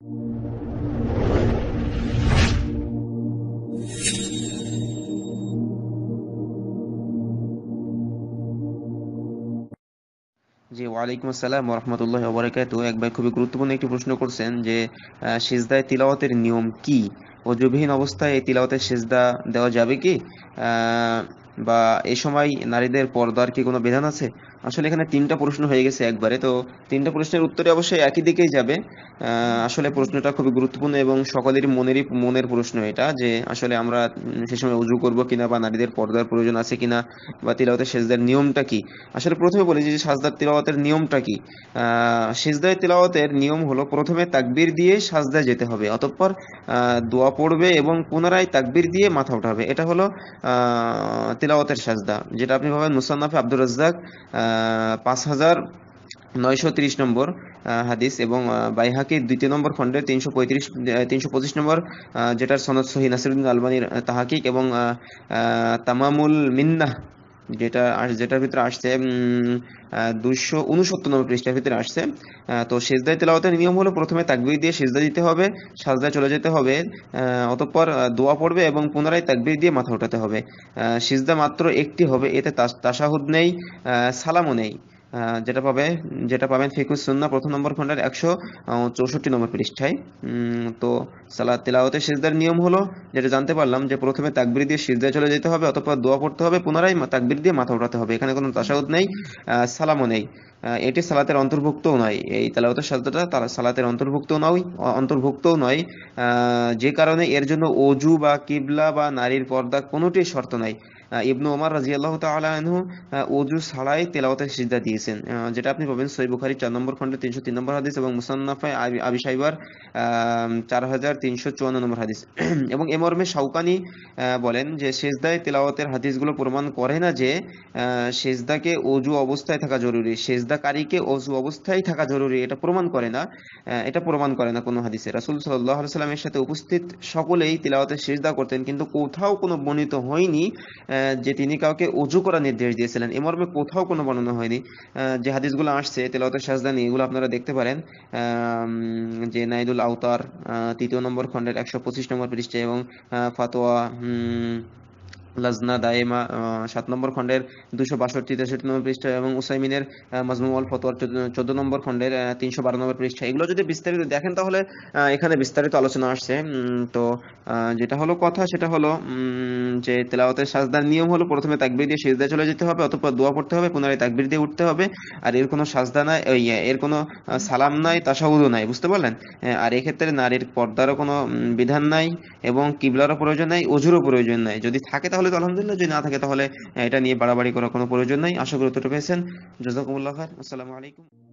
জি ওয়ালাইকুম আসসালাম রহমতুল্লাহ ওবরাকাত এক ভাই খুবই গুরুত্বপূর্ণ একটি প্রশ্ন করছেন যে সিজদায় তিলাওয়াতের নিয়ম কি অজুবিহীন অবস্থায় এই তিলাওয়াতের সেজদা দেওয়া যাবে কি আহ বা এ সময় নারীদের পর্দার কি কোনো বিধান আছে আসলে এখানে তিনটা প্রশ্ন হয়ে গেছে একবারে তো তিনটা প্রশ্নের উত্তরে অবশ্যই একই দিকেই যাবে আসলে প্রশ্নটা খুবই গুরুত্বপূর্ণ এবং সকলেরই মনেরই মনের প্রশ্ন এটা যে আসলে আমরা সে সময় উজু করবো কিনা বা নারীদের পর্দার প্রয়োজন আছে কিনা বা তিলাওয়াতের সেজদার নিয়মটা কি আসলে প্রথমে বলি যে সাজদার তিলাওয়াতের নিয়মটা কি সেজদার তিলাওয়াতের নিয়ম হলো প্রথমে তাকবির দিয়ে সাজদায় যেতে হবে অতঃপর দোয়া পড়বে এবং পুনরায় তাকবির দিয়ে মাথা উঠাবে এটা হলো আহ তিলাওয়াতের সাজদা যেটা আপনি পাবেন মুসান্নাফে আব্দুর রাজ্জাক পাঁচ হাজার নয়শো তিরিশ নম্বর হাদিস এবং বাইহাকি দ্বিতীয় নম্বর খণ্ডে তিনশো পঁয়ত্রিশ তিনশো পঁচিশ নম্বর যেটার সনদ সহি নাসিরুদ্দিন আলবানির তাহাকিক এবং তামামুল মিন্নাহ যেটা যেটার ভিতরে আসছে দুইশো উনসত্তর নম্বর পৃষ্ঠার ভিতরে আসছে তো সেজদায় তেলাওয়াতের নিয়ম হলো প্রথমে তাকবির দিয়ে সেজদা দিতে হবে সাজদায় চলে যেতে হবে অতঃপর দোয়া পড়বে এবং পুনরায় তাকবির দিয়ে মাথা উঠাতে হবে সেজদা মাত্র একটি হবে এতে তাসাহুদ নেই সালামও নেই যেটা পাবে যেটা পাবেন ফিকুস সুন্না প্রথম নম্বর খন্ডের একশো চৌষট্টি নম্বর পৃষ্ঠায় তো সালা তেলাওয়াতের সিজদার নিয়ম হলো যেটা জানতে পারলাম যে প্রথমে তাকবির দিয়ে সিজদায় চলে যেতে হবে অথবা দোয়া পড়তে হবে পুনরায় তাকবির দিয়ে মাথা উঠাতে হবে এখানে কোনো তাসাউদ নেই সালামও নেই এটি সালাতের অন্তর্ভুক্তও নয় এই তেলাওয়াতের সাজদাটা তারা সালাতের অন্তর্ভুক্ত নয় অন্তর্ভুক্তও নয় যে কারণে এর জন্য অজু বা কিবলা বা নারীর পর্দা কোনোটি শর্ত নাই ইবনু ওমর রাজি আল্লাহ তালু উজু সালাই তেলাওয়াতে সিদ্ধা দিয়েছেন যেটা আপনি পাবেন সই বুখারি চার নম্বর খন্ডে তিনশো তিন নম্বর হাদিস এবং মুসান্নাফায় আবি সাইবার চার হাজার তিনশো চুয়ান্ন নম্বর হাদিস এবং এমরমে শাউকানি বলেন যে সেজদায় তেলাওয়াতের হাদিসগুলো প্রমাণ করে না যে সেজদাকে অজু অবস্থায় থাকা জরুরি সেজদাকারীকে অজু অবস্থায় থাকা জরুরি এটা প্রমাণ করে না এটা প্রমাণ করে না কোনো হাদিসে রাসুল সাল্লাহ সাল্লামের সাথে উপস্থিত সকলেই তেলাওয়াতের সেজদা করতেন কিন্তু কোথাও কোনো বর্ণিত হয়নি যে তিনি কাউকে উজু করার নির্দেশ দিয়েছিলেন এ মর্মে কোথাও কোনো বর্ণনা হয়নি যে হাদিসগুলো আসছে তেলাউত সাজদানি এগুলো আপনারা দেখতে পারেন যে নাইদুল আওতার তৃতীয় নম্বর খণ্ডের একশো পঁচিশ নম্বর পৃষ্ঠে এবং ফাতোয়া লাজনা দায়েমা সাত নম্বর খণ্ডের দুশো বাষট্টি তেষট্টি নম্বর পৃষ্ঠা এবং উসাইমিনের ফতোয়ার চোদ্দ নম্বর খণ্ডের তিনশো বারো নম্বর পৃষ্ঠা এগুলো যদি বিস্তারিত দেখেন তাহলে এখানে বিস্তারিত আলোচনা আসছে তো যেটা হলো কথা সেটা হলো যে সাজদার নিয়ম হলো প্রথমে তাকবির দিয়ে সিজদায় চলে যেতে হবে অথবা দোয়া পড়তে হবে পুনরায় তাকবির দিয়ে উঠতে হবে আর এর কোনো সাজদা নাই এর কোনো সালাম নাই তাসাউদও নাই বুঝতে পারলেন হ্যাঁ, আর এক্ষেত্রে নারীর পর্দারও কোনো বিধান নাই এবং কিবলারও প্রয়োজন নাই অজুরও প্রয়োজন নাই যদি থাকে তাহলে তো আলহামদুলিল্লাহ যদি না থাকে তাহলে এটা নিয়ে বাড়াবাড়ি করার কোনো প্রয়োজন নাই আশা করি তত পেয়েছেন জজাকুমুল্লাহ খার আসসালামু আলাইকুম